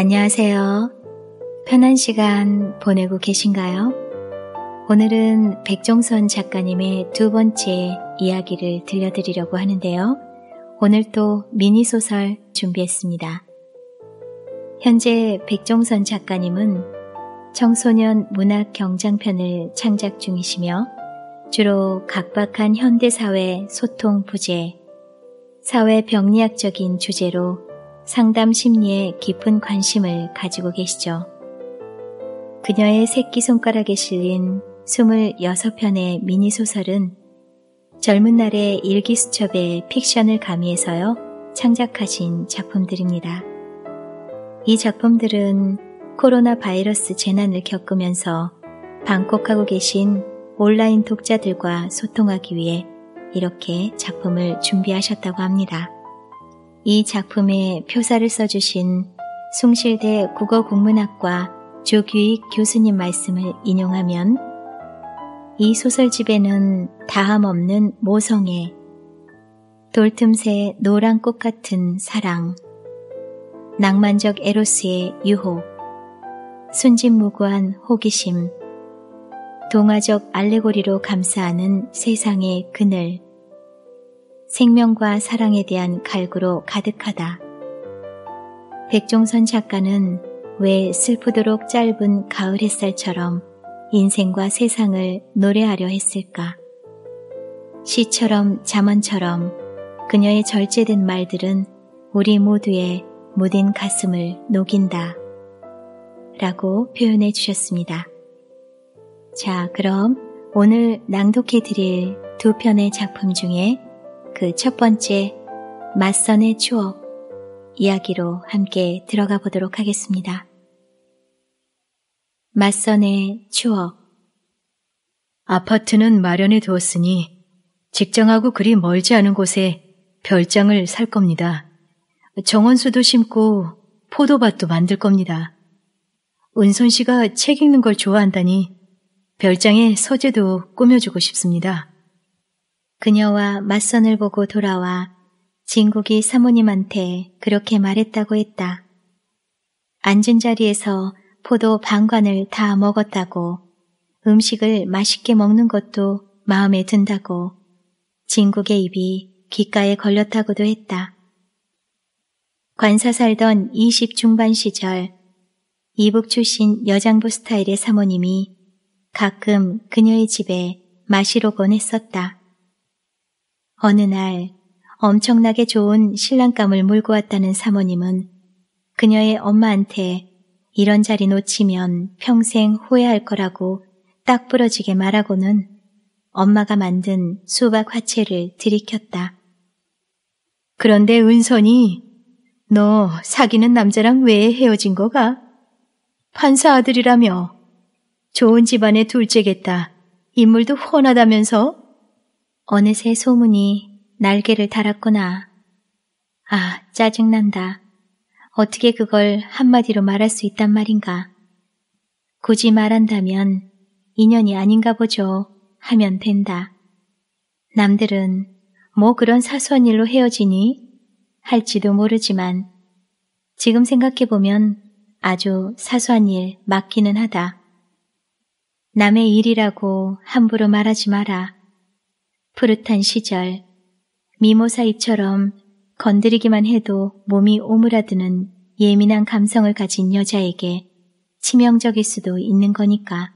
안녕하세요. 편한 시간 보내고 계신가요? 오늘은 백종선 작가님의 두 번째 이야기를 들려드리려고 하는데요. 오늘 또 미니소설 준비했습니다. 현재 백종선 작가님은 청소년 문학 경장편을 창작 중이시며 주로 각박한 현대사회 소통 부재, 사회 병리학적인 주제로 상담 심리에 깊은 관심을 가지고 계시죠. 그녀의 새끼손가락에 실린 26편의 미니소설은 젊은 날의 일기수첩에 픽션을 가미해서요 창작하신 작품들입니다. 이 작품들은 코로나 바이러스 재난을 겪으면서 방콕하고 계신 온라인 독자들과 소통하기 위해 이렇게 작품을 준비하셨다고 합니다. 이작품의 표사를 써주신 숭실대 국어국문학과 조규익 교수님 말씀을 인용하면 이 소설집에는 다함 없는 모성애, 돌틈새 노란 꽃 같은 사랑, 낭만적 에로스의 유혹, 순진무구한 호기심, 동화적 알레고리로 감싸는 세상의 그늘, 생명과 사랑에 대한 갈구로 가득하다. 백종선 작가는 왜 슬프도록 짧은 가을 햇살처럼 인생과 세상을 노래하려 했을까? 시처럼 자만처럼 그녀의 절제된 말들은 우리 모두의 모든 가슴을 녹인다. 라고 표현해 주셨습니다. 자, 그럼 오늘 낭독해 드릴 두 편의 작품 중에 그첫 번째 맞선의 추억 이야기로 함께 들어가 보도록 하겠습니다. 맞선의 추억 아파트는 마련해 두었으니 직장하고 그리 멀지 않은 곳에 별장을 살 겁니다. 정원수도 심고 포도밭도 만들 겁니다. 은선 씨가 책 읽는 걸 좋아한다니 별장에 서재도 꾸며주고 싶습니다. 그녀와 맞선을 보고 돌아와 진국이 사모님한테 그렇게 말했다고 했다. 앉은 자리에서 포도 반관을 다 먹었다고 음식을 맛있게 먹는 것도 마음에 든다고 진국의 입이 귓가에 걸렸다고도 했다. 관사 살던 20 중반 시절 이북 출신 여장부 스타일의 사모님이 가끔 그녀의 집에 마시러 곤 했었다. 어느 날 엄청나게 좋은 신랑감을 몰고 왔다는 사모님은 그녀의 엄마한테 이런 자리 놓치면 평생 후회할 거라고 딱 부러지게 말하고는 엄마가 만든 수박 화채를 들이켰다. 그런데 은선이 너 사귀는 남자랑 왜 헤어진 거가? 판사 아들이라며 좋은 집안의 둘째겠다. 인물도 훤하다면서? 어느새 소문이 날개를 달았구나. 아, 짜증난다. 어떻게 그걸 한마디로 말할 수 있단 말인가. 굳이 말한다면 인연이 아닌가 보죠 하면 된다. 남들은 뭐 그런 사소한 일로 헤어지니? 할지도 모르지만 지금 생각해보면 아주 사소한 일 맞기는 하다. 남의 일이라고 함부로 말하지 마라. 푸릇한 시절, 미모사이처럼 건드리기만 해도 몸이 오므라드는 예민한 감성을 가진 여자에게 치명적일 수도 있는 거니까.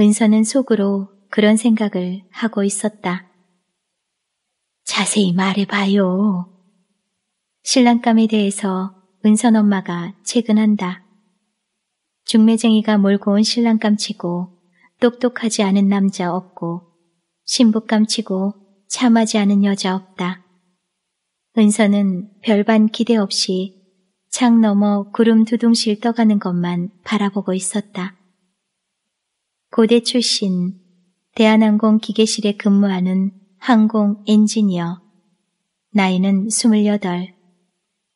은서는 속으로 그런 생각을 하고 있었다. 자세히 말해봐요. 신랑감에 대해서 은선 엄마가 채근한다. 중매쟁이가 몰고 온 신랑감치고 똑똑하지 않은 남자 없고 신부감 치고 참하지 않은 여자 없다. 은서는 별반 기대 없이 창 너머 구름 두둥실 떠가는 것만 바라보고 있었다. 고대 출신 대한항공 기계실에 근무하는 항공 엔지니어. 나이는 28.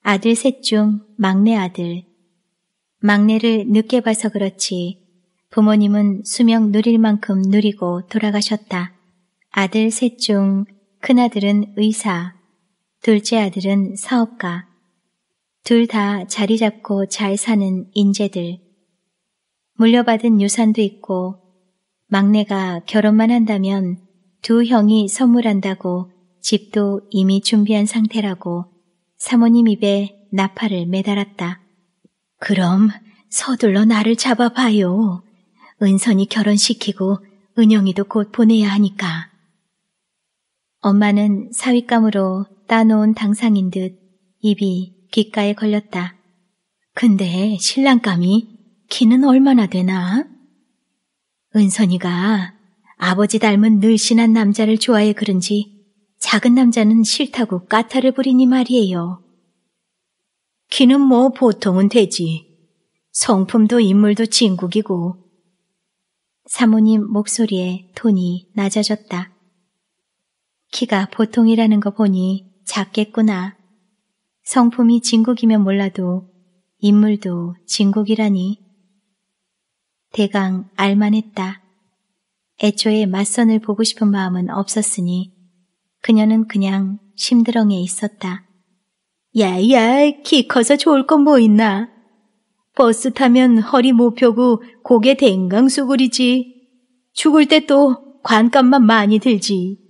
아들 셋 중 막내 아들. 막내를 늦게 봐서 그렇지 부모님은 수명 누릴 만큼 누리고 돌아가셨다. 아들 셋 중 큰아들은 의사, 둘째 아들은 사업가, 둘 다 자리 잡고 잘 사는 인재들. 물려받은 유산도 있고 막내가 결혼만 한다면 두 형이 선물한다고 집도 이미 준비한 상태라고 사모님 입에 나팔을 매달았다. 그럼 서둘러 나를 잡아봐요. 은선이 결혼시키고 은영이도 곧 보내야 하니까. 엄마는 사윗감으로 따놓은 당상인 듯 입이 귓가에 걸렸다. 근데 신랑감이 키는 얼마나 되나? 은선이가 아버지 닮은 늘씬한 남자를 좋아해 그런지 작은 남자는 싫다고 까탈을 부리니 말이에요. 키는 뭐 보통은 되지. 성품도 인물도 진국이고. 사모님 목소리에 톤이 낮아졌다. 키가 보통이라는 거 보니 작겠구나. 성품이 진국이면 몰라도 인물도 진국이라니. 대강 알만했다. 애초에 맞선을 보고 싶은 마음은 없었으니 그녀는 그냥 심드렁에 있었다. 야야 키 커서 좋을 건 뭐 있나? 버스 타면 허리 못 펴고 고개 댕강 수그리지. 죽을 때 또 관값만 많이 들지.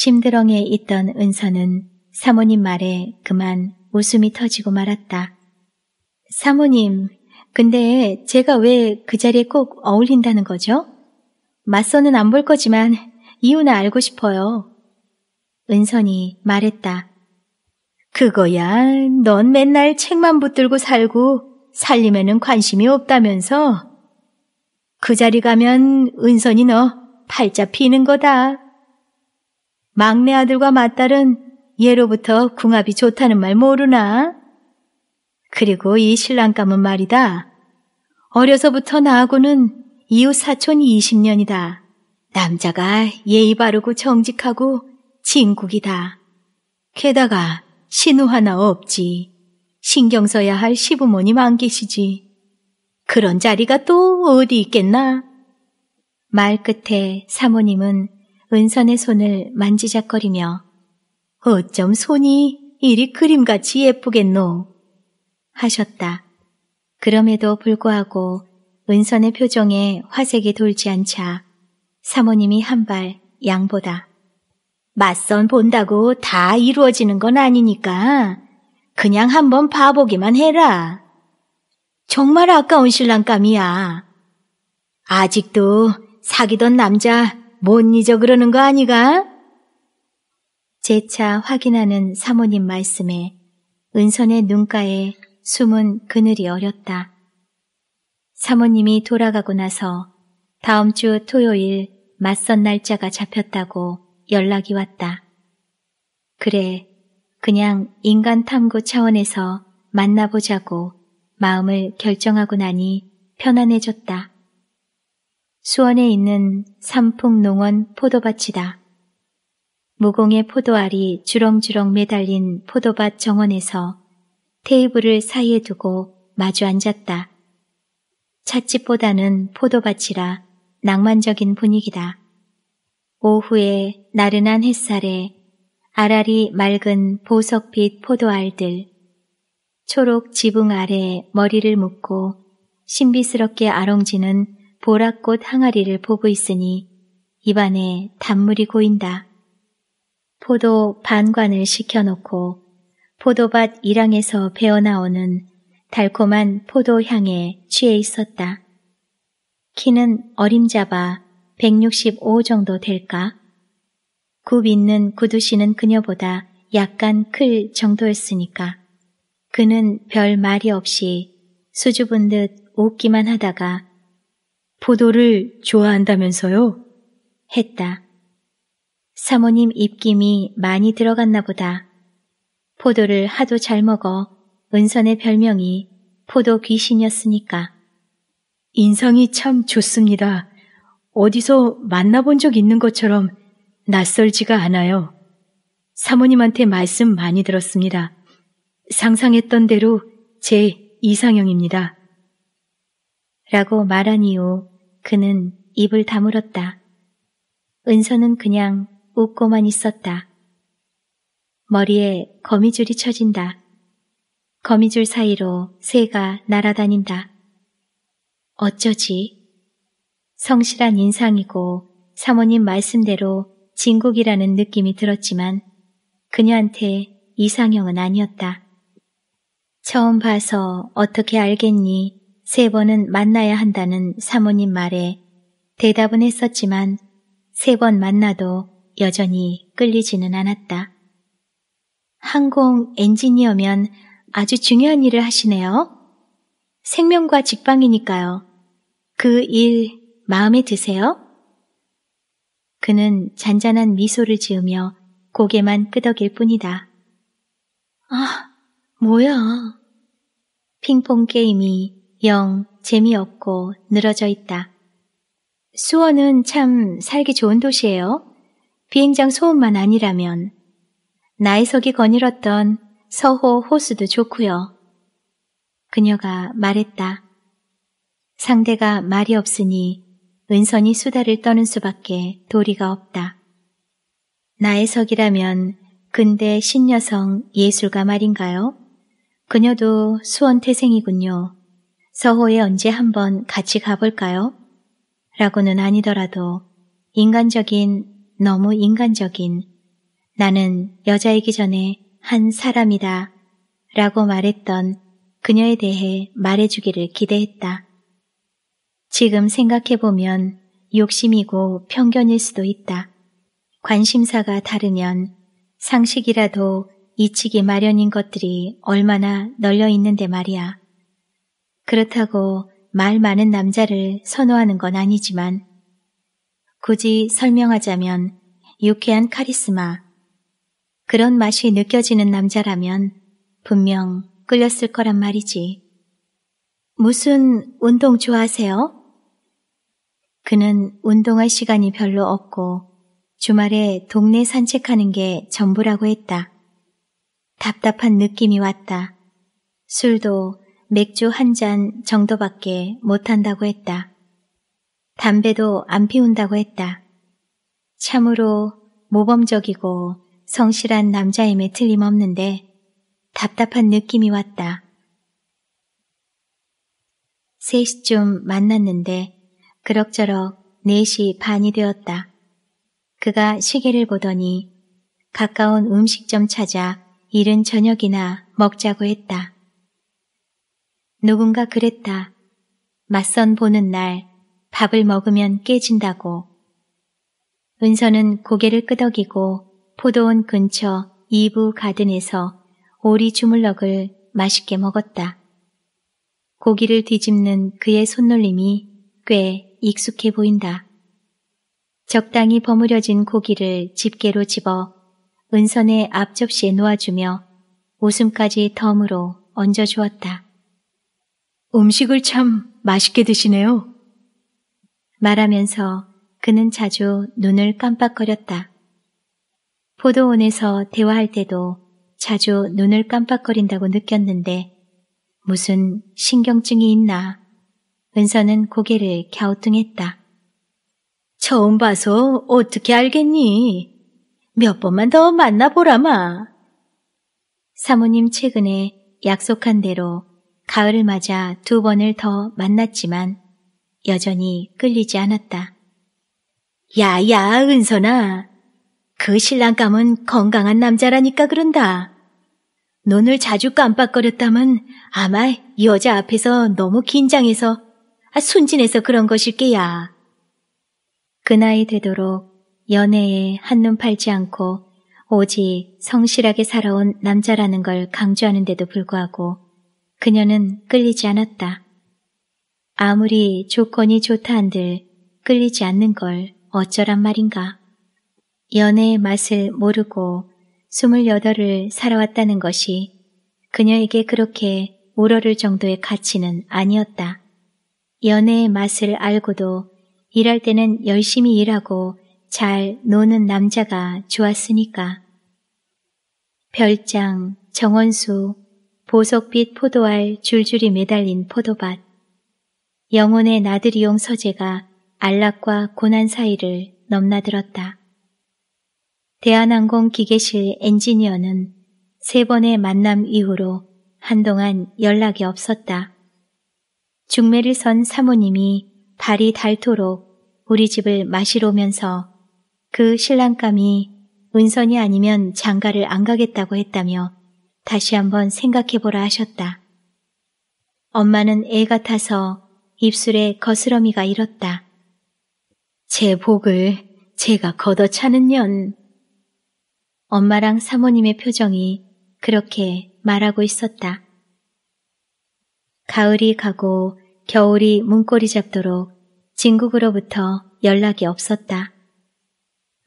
심드렁에 있던 은서는 사모님 말에 그만 웃음이 터지고 말았다. 사모님, 근데 제가 왜 그 자리에 꼭 어울린다는 거죠? 맞서는 안 볼 거지만 이유는 알고 싶어요. 은선이 말했다. 그거야, 넌 맨날 책만 붙들고 살고 살림에는 관심이 없다면서? 그 자리 가면 은선이 너 팔자 피는 거다. 막내 아들과 맞딸은 예로부터 궁합이 좋다는 말 모르나? 그리고 이 신랑감은 말이다. 어려서부터 나하고는 이웃 사촌 20년이다. 남자가 예의 바르고 정직하고 진국이다. 게다가 신우 하나 없지. 신경 써야 할 시부모님 안 계시지. 그런 자리가 또 어디 있겠나? 말 끝에 사모님은 은선의 손을 만지작거리며 어쩜 손이 이리 그림같이 예쁘겠노 하셨다. 그럼에도 불구하고 은선의 표정에 화색이 돌지 않자 사모님이 한 발 양보다. 맞선 본다고 다 이루어지는 건 아니니까 그냥 한번 봐보기만 해라. 정말 아까운 신랑감이야. 아직도 사귀던 남자 못 잊어 그러는 거 아니가? 재차 확인하는 사모님 말씀에 은선의 눈가에 숨은 그늘이 어렸다. 사모님이 돌아가고 나서 다음 주 토요일 맞선 날짜가 잡혔다고 연락이 왔다. 그래, 그냥 인간 탐구 차원에서 만나보자고 마음을 결정하고 나니 편안해졌다. 수원에 있는 삼풍농원 포도밭이다. 무공의 포도알이 주렁주렁 매달린 포도밭 정원에서 테이블을 사이에 두고 마주 앉았다. 찻집보다는 포도밭이라 낭만적인 분위기다. 오후에 나른한 햇살에 아라리 맑은 보석빛 포도알들, 초록 지붕 아래 머리를 묶고 신비스럽게 아롱지는 보랏꽃 항아리를 보고 있으니 입안에 단물이 고인다. 포도 반관을 식혀놓고 포도밭 이랑에서베어나오는 달콤한 포도향에 취해 있었다. 키는 어림잡아 165 정도 될까? 굽 있는 구두신은 그녀보다 약간 클 정도였으니까. 그는 별 말이 없이 수줍은 듯 웃기만 하다가 포도를 좋아한다면서요? 했다. 사모님 입김이 많이 들어갔나 보다. 포도를 하도 잘 먹어 은선의 별명이 포도 귀신이었으니까. 인상이 참 좋습니다. 어디서 만나본 적 있는 것처럼 낯설지가 않아요. 사모님한테 말씀 많이 들었습니다. 상상했던 대로 제 이상형입니다. 라고 말하니요. 그는 입을 다물었다. 은서는 그냥 웃고만 있었다. 머리에 거미줄이 쳐진다. 거미줄 사이로 새가 날아다닌다. 어쩌지? 성실한 인상이고 사모님 말씀대로 진국이라는 느낌이 들었지만 그녀한테 이상형은 아니었다. 처음 봐서 어떻게 알겠니? 세 번은 만나야 한다는 사모님 말에 대답은 했었지만 세 번 만나도 여전히 끌리지는 않았다. 항공 엔지니어면 아주 중요한 일을 하시네요. 생명과 직방이니까요. 그 일 마음에 드세요? 그는 잔잔한 미소를 지으며 고개만 끄덕일 뿐이다. 아, 뭐야. 핑퐁 게임이 영 재미없고 늘어져 있다. 수원은 참 살기 좋은 도시예요. 비행장 소음만 아니라면. 나이석이 거닐었던 서호 호수도 좋고요. 그녀가 말했다. 상대가 말이 없으니 은선이 수다를 떠는 수밖에 도리가 없다. 나의석이라면 근대 신여성 예술가 말인가요? 그녀도 수원 태생이군요. 서호에 언제 한번 같이 가볼까요? 라고는 아니더라도 인간적인, 너무 인간적인 나는 여자이기 전에 한 사람이다 라고 말했던 그녀에 대해 말해주기를 기대했다. 지금 생각해보면 욕심이고 편견일 수도 있다. 관심사가 다르면 상식이라도 잊히기 마련인 것들이 얼마나 널려 있는데 말이야. 그렇다고 말 많은 남자를 선호하는 건 아니지만 굳이 설명하자면 유쾌한 카리스마 그런 맛이 느껴지는 남자라면 분명 끌렸을 거란 말이지. 무슨 운동 좋아하세요? 그는 운동할 시간이 별로 없고 주말에 동네 산책하는 게 전부라고 했다. 답답한 느낌이 왔다. 술도 맥주 한 잔 정도밖에 못한다고 했다. 담배도 안 피운다고 했다. 참으로 모범적이고 성실한 남자임에 틀림없는데 답답한 느낌이 왔다. 3시쯤 만났는데 그럭저럭 4시 반이 되었다. 그가 시계를 보더니 가까운 음식점 찾아 이른 저녁이나 먹자고 했다. 누군가 그랬다. 맞선 보는 날 밥을 먹으면 깨진다고. 은서는 고개를 끄덕이고 포도원 근처 이브 가든에서 오리 주물럭을 맛있게 먹었다. 고기를 뒤집는 그의 손놀림이 꽤 익숙해 보인다. 적당히 버무려진 고기를 집게로 집어 은선의 앞접시에 놓아주며 웃음까지 덤으로 얹어주었다. 음식을 참 맛있게 드시네요. 말하면서 그는 자주 눈을 깜빡거렸다. 포도원에서 대화할 때도 자주 눈을 깜빡거린다고 느꼈는데 무슨 신경증이 있나. 은서는 고개를 갸우뚱했다. 처음 봐서 어떻게 알겠니? 몇 번만 더 만나보라마. 사모님 최근에 약속한 대로 가을을 맞아 두 번을 더 만났지만 여전히 끌리지 않았다. 야, 야, 은선아. 그 신랑감은 건강한 남자라니까 그런다. 눈을 자주 깜빡거렸다면 아마 여자 앞에서 너무 긴장해서 아, 순진해서 그런 것일게야. 그 나이 되도록 연애에 한눈 팔지 않고 오직 성실하게 살아온 남자라는 걸 강조하는데도 불구하고 그녀는 끌리지 않았다. 아무리 조건이 좋다 한들 끌리지 않는 걸 어쩌란 말인가. 연애의 맛을 모르고 28을 살아왔다는 것이 그녀에게 그렇게 우러를 정도의 가치는 아니었다. 연애의 맛을 알고도 일할 때는 열심히 일하고 잘 노는 남자가 좋았으니까. 별장, 정원수, 보석빛 포도알 줄줄이 매달린 포도밭. 영혼의 나들이용 서재가 안락과 고난 사이를 넘나들었다. 대한항공 기계실 엔지니어는 세 번의 만남 이후로 한동안 연락이 없었다. 중매를 선 사모님이 발이 닳도록 우리 집을 마시러 오면서 그 신랑감이 은선이 아니면 장가를 안 가겠다고 했다며 다시 한번 생각해보라 하셨다. 엄마는 애 같아서 입술에 거스러미가 일었다. 제 복을 제가 걷어차는 년. 엄마랑 사모님의 표정이 그렇게 말하고 있었다. 가을이 가고 겨울이 문고리 잡도록 진국으로부터 연락이 없었다.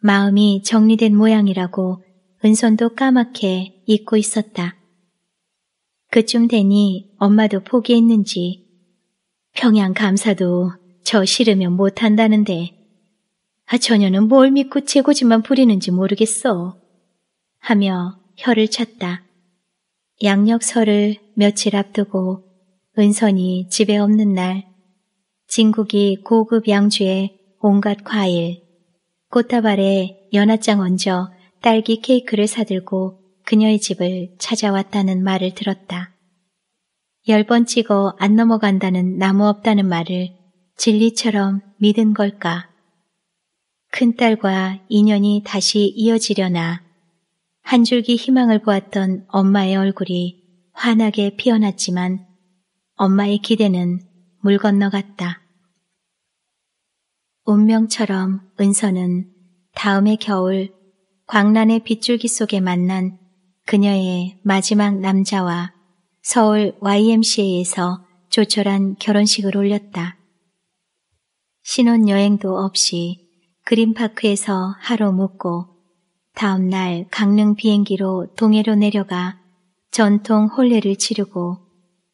마음이 정리된 모양이라고 은선도 까맣게 잊고 있었다. 그쯤 되니 엄마도 포기했는지 평양 감사도 저 싫으면 못한다는데 아처녀는뭘 믿고 최고지만 부리는지 모르겠어 하며 혀를 찼다. 양력설을 며칠 앞두고 은선이 집에 없는 날 진국이 고급 양주에 온갖 과일, 꽃다발에 연화장 얹어 딸기 케이크를 사들고 그녀의 집을 찾아왔다는 말을 들었다. 열 번 찍어 안 넘어간다는 나무 없다는 말을 진리처럼 믿은 걸까? 큰딸과 인연이 다시 이어지려나 한 줄기 희망을 보았던 엄마의 얼굴이 환하게 피어났지만 엄마의 기대는 물 건너갔다. 운명처럼 은서는 다음의 겨울 광란의 빗줄기 속에 만난 그녀의 마지막 남자와 서울 YMCA에서 조촐한 결혼식을 올렸다. 신혼여행도 없이 그린파크에서 하루 묵고 다음날 강릉 비행기로 동해로 내려가 전통 홀례를 치르고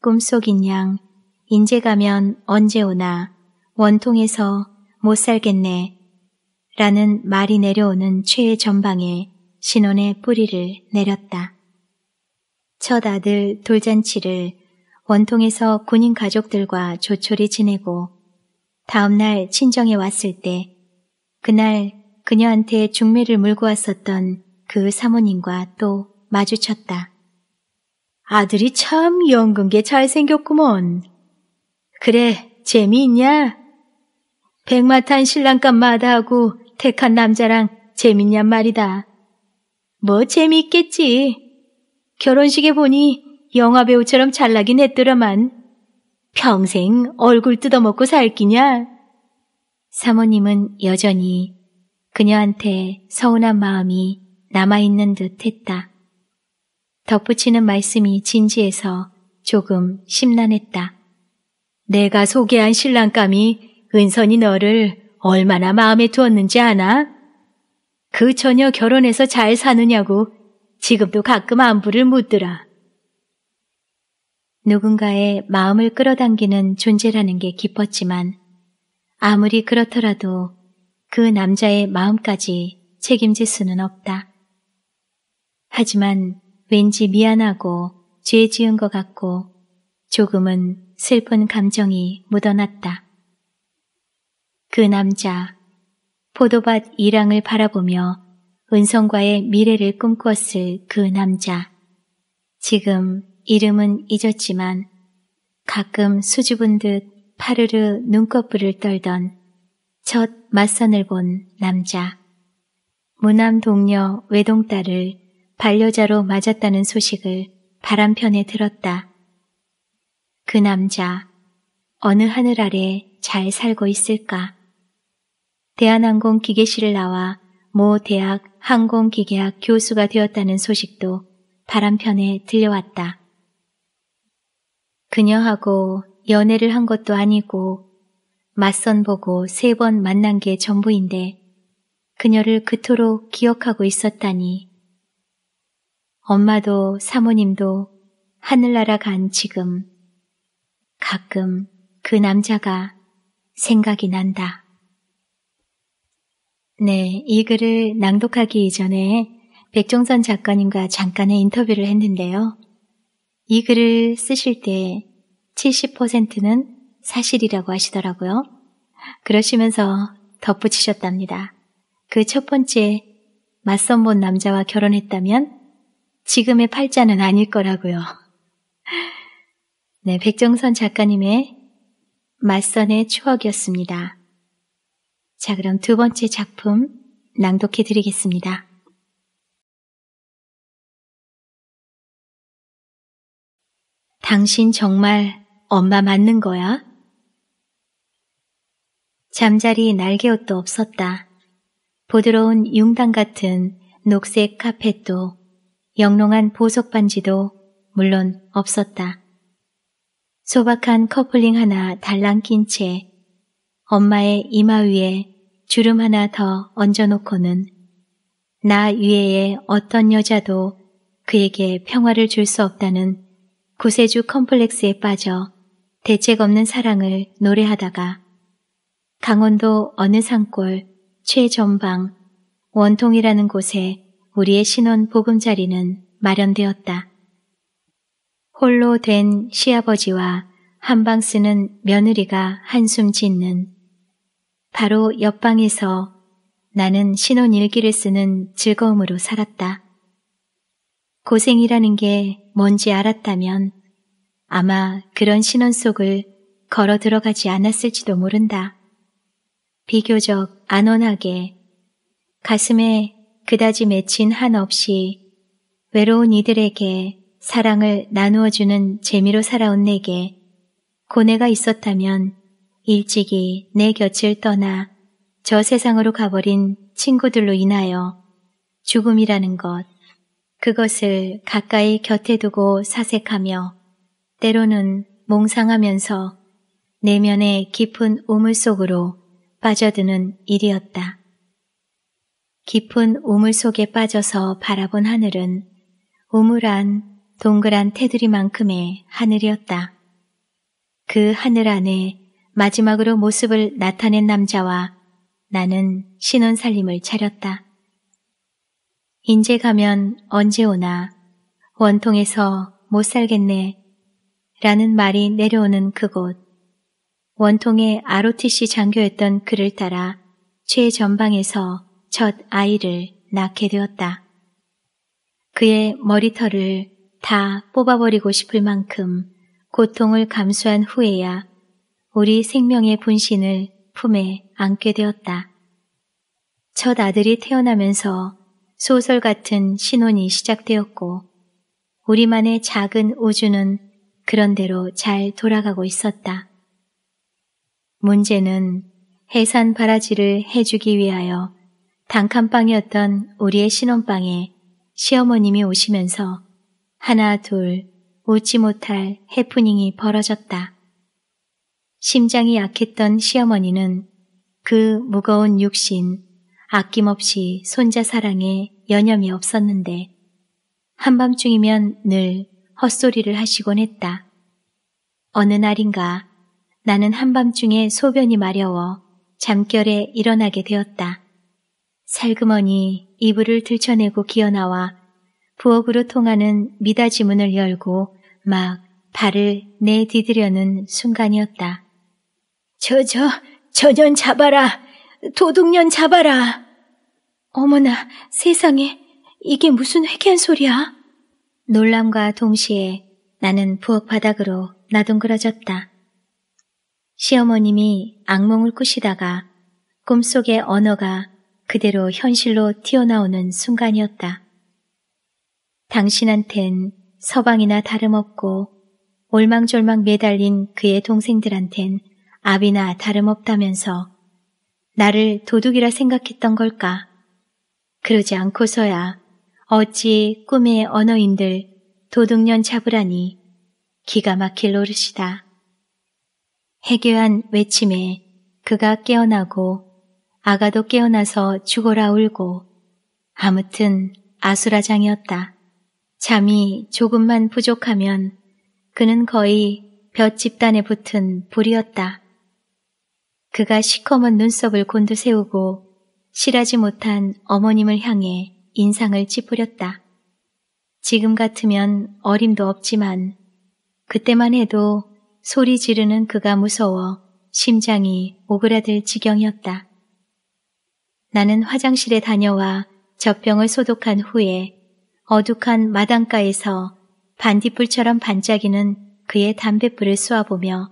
꿈속인 양 인제 가면 언제 오나 원통에서 못 살겠네 라는 말이 내려오는 최의 전방에 신혼의 뿌리를 내렸다. 첫 아들 돌잔치를 원통에서 군인 가족들과 조촐히 지내고 다음날 친정에 왔을 때 그날 그녀한테 중매를 물고 왔었던 그 사모님과 또 마주쳤다. 아들이 참 연근게 잘생겼구먼. 그래, 재미있냐? 백마탄 신랑감 마다하고 택한 남자랑 재밌냔 말이다. 뭐 재미있겠지. 결혼식에 보니 영화배우처럼 잘나긴 했더라만 평생 얼굴 뜯어먹고 살기냐 사모님은 여전히 그녀한테 서운한 마음이 남아있는 듯 했다. 덧붙이는 말씀이 진지해서 조금 심란했다. 내가 소개한 신랑감이 은선이 너를 얼마나 마음에 두었는지 아나? 그 처녀 결혼해서 잘 사느냐고 지금도 가끔 안부를 묻더라. 누군가의 마음을 끌어당기는 존재라는 게기뻤지만 아무리 그렇더라도 그 남자의 마음까지 책임질 수는 없다. 하지만 왠지 미안하고 죄 지은 것 같고 조금은 슬픈 감정이 묻어났다. 그 남자 포도밭 이랑을 바라보며 은성과의 미래를 꿈꿨을 그 남자 지금 이름은 잊었지만 가끔 수줍은 듯 파르르 눈꺼풀을 떨던 첫 맞선을 본 남자 무남 동녀 외동딸을 반려자로 맞았다는 소식을 바람편에 들었다. 그 남자 어느 하늘 아래 잘 살고 있을까? 대한항공 기계실을 나와 모 대학 항공기계학 교수가 되었다는 소식도 바람편에 들려왔다. 그녀하고 연애를 한 것도 아니고 맞선 보고 세 번 만난 게 전부인데 그녀를 그토록 기억하고 있었다니. 엄마도 사모님도 하늘나라 간 지금 가끔 그 남자가 생각이 난다. 네, 이 글을 낭독하기 이전에 백종선 작가님과 잠깐의 인터뷰를 했는데요. 이 글을 쓰실 때 70%는 사실이라고 하시더라고요. 그러시면서 덧붙이셨답니다. 그 첫 번째 맞선 본 남자와 결혼했다면 지금의 팔자는 아닐 거라고요. 네, 백종선 작가님의 맞선의 추억이었습니다. 자, 그럼 두 번째 작품 낭독해 드리겠습니다. 당신 정말 엄마 맞는 거야? 잠자리 날개옷도 없었다. 부드러운 융단 같은 녹색 카펫도 영롱한 보석 반지도 물론 없었다. 소박한 커플링 하나 달랑 낀채 엄마의 이마 위에 주름 하나 더 얹어놓고는 나 위에의 어떤 여자도 그에게 평화를 줄 수 없다는 구세주 컴플렉스에 빠져 대책 없는 사랑을 노래하다가 강원도 어느 산골 최전방 원통이라는 곳에 우리의 신혼 보금자리는 마련되었다. 홀로 된 시아버지와 한방 쓰는 며느리가 한숨 짓는 바로 옆방에서 나는 신혼 일기를 쓰는 즐거움으로 살았다. 고생이라는 게 뭔지 알았다면 아마 그런 신혼 속을 걸어 들어가지 않았을지도 모른다. 비교적 안원하게 가슴에 그다지 맺힌 한 없이 외로운 이들에게 사랑을 나누어주는 재미로 살아온 내게 고뇌가 있었다면 일찍이 내 곁을 떠나 저 세상으로 가버린 친구들로 인하여 죽음이라는 것, 그것을 가까이 곁에 두고 사색하며 때로는 몽상하면서 내면의 깊은 우물 속으로 빠져드는 일이었다. 깊은 우물 속에 빠져서 바라본 하늘은 우물안 동그란 테두리만큼의 하늘이었다. 그 하늘 안에 마지막으로 모습을 나타낸 남자와 나는 신혼살림을 차렸다. 인제 가면 언제 오나 원통에서 못 살겠네 라는 말이 내려오는 그곳 원통의 ROTC 장교였던 그를 따라 최전방에서 첫 아이를 낳게 되었다. 그의 머리털을 다 뽑아버리고 싶을 만큼 고통을 감수한 후에야 우리 생명의 분신을 품에 안게 되었다. 첫 아들이 태어나면서 소설 같은 신혼이 시작되었고 우리만의 작은 우주는 그런대로 잘 돌아가고 있었다. 문제는 해산 바라지를 해주기 위하여 단칸방이었던 우리의 신혼방에 시어머님이 오시면서 하나 둘 웃지 못할 해프닝이 벌어졌다. 심장이 약했던 시어머니는 그 무거운 육신 아낌없이 손자 사랑에 여념이 없었는데 한밤중이면 늘 헛소리를 하시곤 했다. 어느 날인가 나는 한밤중에 소변이 마려워 잠결에 일어나게 되었다. 살그머니 이불을 들쳐내고 기어나와 부엌으로 통하는 미닫이 문을 열고 막 발을 내디디려는 순간이었다. 저, 저, 저 년 잡아라. 도둑년 잡아라. 어머나, 세상에, 이게 무슨 회개한 소리야? 놀람과 동시에 나는 부엌 바닥으로 나둥그러졌다. 시어머님이 악몽을 꾸시다가 꿈속의 언어가 그대로 현실로 튀어나오는 순간이었다. 당신한텐 서방이나 다름없고 올망졸망 매달린 그의 동생들한텐 압이나 다름없다면서 나를 도둑이라 생각했던 걸까? 그러지 않고서야 어찌 꿈의 언어인들 도둑년 잡으라니 기가 막힐 노릇이다. 해괴한 외침에 그가 깨어나고 아가도 깨어나서 죽어라 울고 아무튼 아수라장이었다. 잠이 조금만 부족하면 그는 거의 볕 집단에 붙은 불이었다. 그가 시커먼 눈썹을 곤두세우고 실하지 못한 어머님을 향해 인상을 찌푸렸다. 지금 같으면 어림도 없지만 그때만 해도 소리 지르는 그가 무서워 심장이 오그라들 지경이었다. 나는 화장실에 다녀와 젖병을 소독한 후에 어둑한 마당가에서 반딧불처럼 반짝이는 그의 담뱃불을 쏘아보며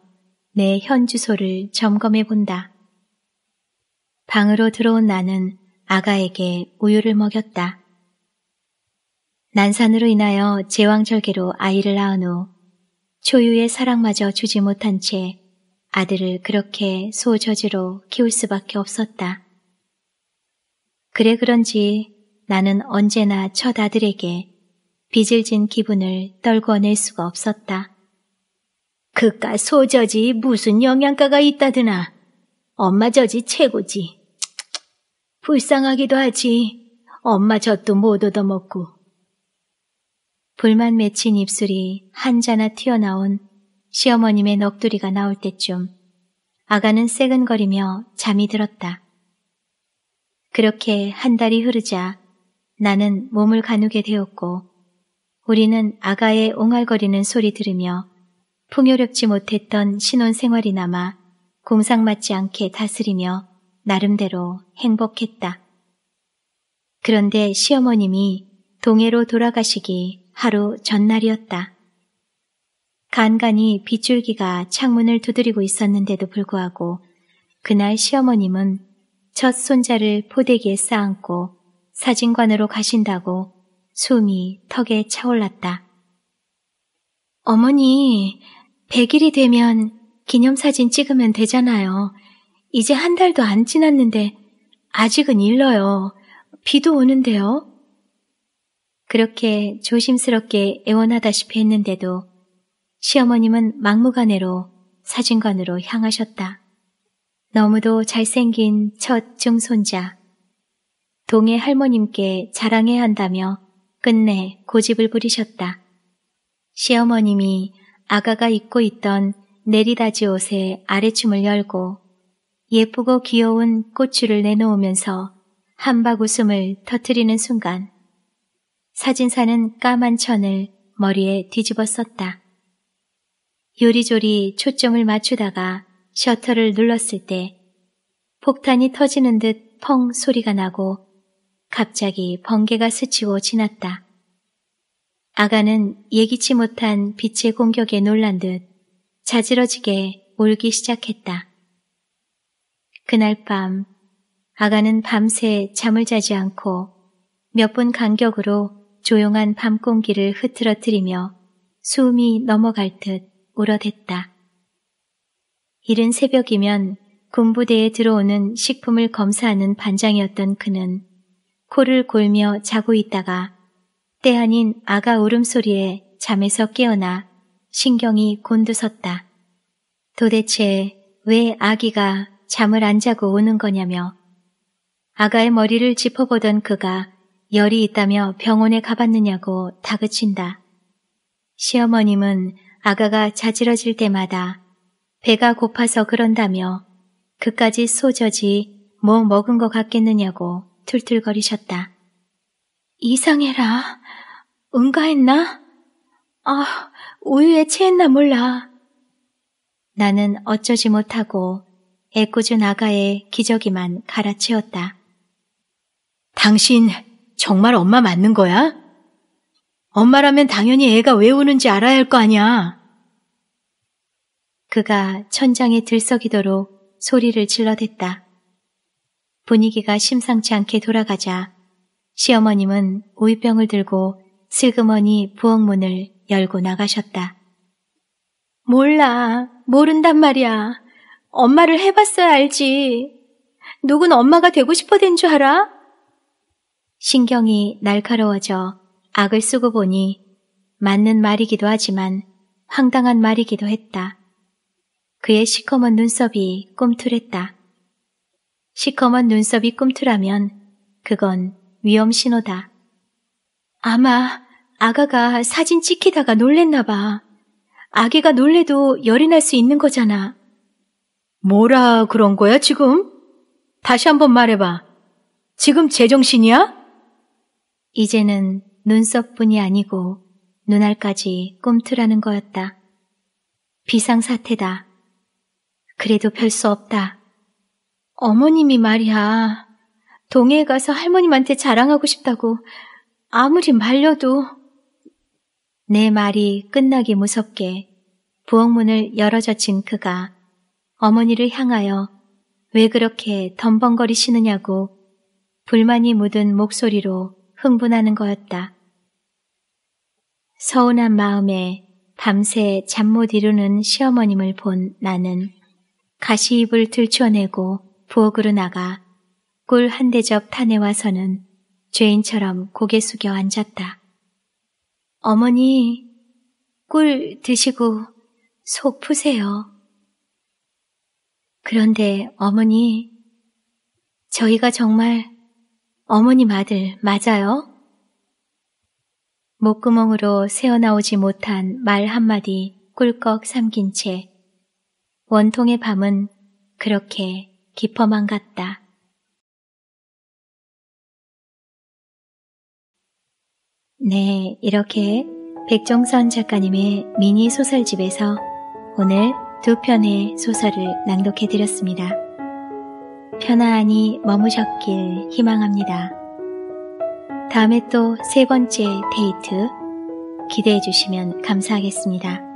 내현 주소를 점검해 본다. 방으로 들어온 나는 아가에게 우유를 먹였다. 난산으로 인하여 제왕절개로 아이를 낳은 후 초유의 사랑마저 주지 못한 채 아들을 그렇게 소저지로 키울 수밖에 없었다. 그래 그런지 나는 언제나 첫 아들에게 빚을 진 기분을 떨궈낼 수가 없었다. 그깟 소저지 무슨 영양가가 있다드나. 엄마 저지 최고지. 불쌍하기도 하지. 엄마 젖도 못 얻어먹고. 불만 맺힌 입술이 한자나 튀어나온 시어머님의 넋두리가 나올 때쯤 아가는 새근거리며 잠이 들었다. 그렇게 한 달이 흐르자 나는 몸을 가누게 되었고 우리는 아가의 옹알거리는 소리 들으며 풍요롭지 못했던 신혼 생활이나마 공상맞지 않게 다스리며 나름대로 행복했다. 그런데 시어머님이 동해로 돌아가시기 하루 전날이었다. 간간히 빗줄기가 창문을 두드리고 있었는데도 불구하고 그날 시어머님은 첫 손자를 포대기에 쌓고 사진관으로 가신다고 숨이 턱에 차올랐다. 어머니, 100일이 되면 기념사진 찍으면 되잖아요. 이제 한 달도 안 지났는데 아직은 일러요. 비도 오는데요. 그렇게 조심스럽게 애원하다시피 했는데도 시어머님은 막무가내로 사진관으로 향하셨다. 너무도 잘생긴 첫 증손자. 동해 할머님께 자랑해야 한다며 끝내 고집을 부리셨다. 시어머님이 아가가 입고 있던 내리다지 옷의 아래춤을 열고 예쁘고 귀여운 꽃줄을 내놓으면서 한박 웃음을 터트리는 순간 사진사는 까만 천을 머리에 뒤집어 썼다. 요리조리 초점을 맞추다가 셔터를 눌렀을 때 폭탄이 터지는 듯 펑 소리가 나고 갑자기 번개가 스치고 지났다. 아가는 예기치 못한 빛의 공격에 놀란 듯 자지러지게 울기 시작했다. 그날 밤 아가는 밤새 잠을 자지 않고 몇 분 간격으로 조용한 밤 공기를 흐트러뜨리며 숨이 넘어갈 듯 울어댔다. 이른 새벽이면 군부대에 들어오는 식품을 검사하는 반장이었던 그는 코를 골며 자고 있다가 때 아닌 아가 울음소리에 잠에서 깨어나 신경이 곤두섰다. 도대체 왜 아기가 잠을 안 자고 오는 거냐며 아가의 머리를 짚어보던 그가 열이 있다며 병원에 가봤느냐고 다그친다. 시어머님은 아가가 자지러질 때마다 배가 고파서 그런다며 그까지 소저지 뭐 먹은 것 같겠느냐고 툴툴거리셨다. 이상해라. 응가했나? 아, 우유에 체했나 몰라. 나는 어쩌지 못하고 애꿎은 아가의 기저귀만 갈아치웠다. 당신 정말 엄마 맞는 거야? 엄마라면 당연히 애가 왜 우는지 알아야 할 거 아니야. 그가 천장에 들썩이도록 소리를 질러댔다. 분위기가 심상치 않게 돌아가자 시어머님은 우유병을 들고 슬그머니 부엌문을 열고 나가셨다. 몰라. 모른단 말이야. 엄마를 해봤어야 알지. 누군 엄마가 되고 싶어 된 줄 알아? 신경이 날카로워져 악을 쓰고 보니 맞는 말이기도 하지만 황당한 말이기도 했다. 그의 시커먼 눈썹이 꿈틀했다. 시커먼 눈썹이 꿈틀하면 그건 위험 신호다. 아마 아가가 사진 찍히다가 놀랬나 봐. 아기가 놀래도 열이 날 수 있는 거잖아. 뭐라 그런 거야, 지금? 다시 한번 말해봐. 지금 제정신이야? 이제는 눈썹뿐이 아니고 눈알까지 꿈틀하는 거였다. 비상사태다. 그래도 별 수 없다. 어머님이 말이야. 동해에 가서 할머님한테 자랑하고 싶다고 아무리 말려도 내 말이 끝나기 무섭게 부엌문을 열어젖힌 그가 어머니를 향하여 왜 그렇게 덤벙거리시느냐고 불만이 묻은 목소리로 흥분하는 거였다. 서운한 마음에 밤새 잠 못 이루는 시어머님을 본 나는 가시입을들추어내고 부엌으로 나가 꿀 한 대접 타내와서는 죄인처럼 고개 숙여 앉았다. 어머니, 꿀 드시고 속 푸세요. 그런데 어머니, 저희가 정말 어머님 아들 맞아요? 목구멍으로 새어나오지 못한 말 한마디 꿀꺽 삼긴채 원통의 밤은 그렇게 깊어만 갔다. 네, 이렇게 백종선 작가님의 미니 소설집에서 오늘 두 편의 소설을 낭독해 드렸습니다. 편안히 머무셨길 희망합니다. 다음에 또 세 번째 데이트 기대해 주시면 감사하겠습니다.